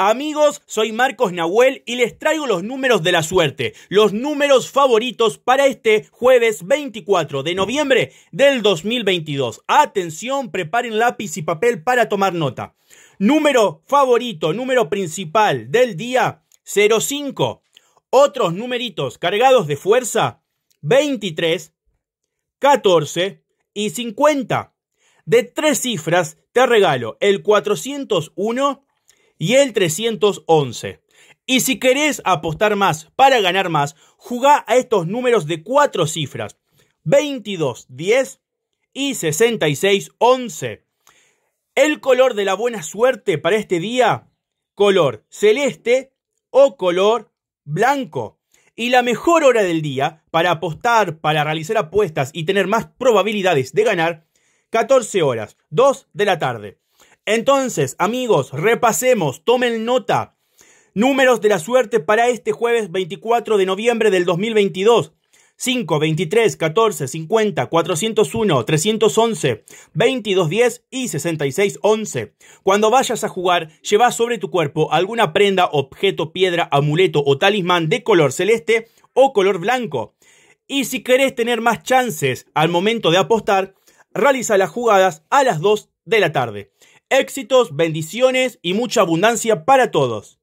Amigos, soy Marcos Nahuel y les traigo los números de la suerte, los números favoritos para este jueves 24 de noviembre del 2022. Atención, preparen lápiz y papel para tomar nota. Número favorito, número principal del día 05. Otros numeritos cargados de fuerza 23, 14 y 50. De tres cifras te regalo el 401 y el 311. Y si querés apostar más para ganar más, jugá a estos números de cuatro cifras, 22, 10 y 66, 11. El color de la buena suerte para este día, color celeste o color blanco. Y la mejor hora del día para apostar, para realizar apuestas y tener más probabilidades de ganar, 14 horas, 2 de la tarde. Entonces, amigos, repasemos, tomen nota. Números de la suerte para este jueves 24 de noviembre del 2022. 5, 23, 14, 50, 401, 311, 22, 10 y 66, 11. Cuando vayas a jugar, lleva sobre tu cuerpo alguna prenda, objeto, piedra, amuleto o talismán de color celeste o color blanco. Y si querés tener más chances al momento de apostar, realiza las jugadas a las 2 de la tarde éxitos, bendiciones y mucha abundancia para todos.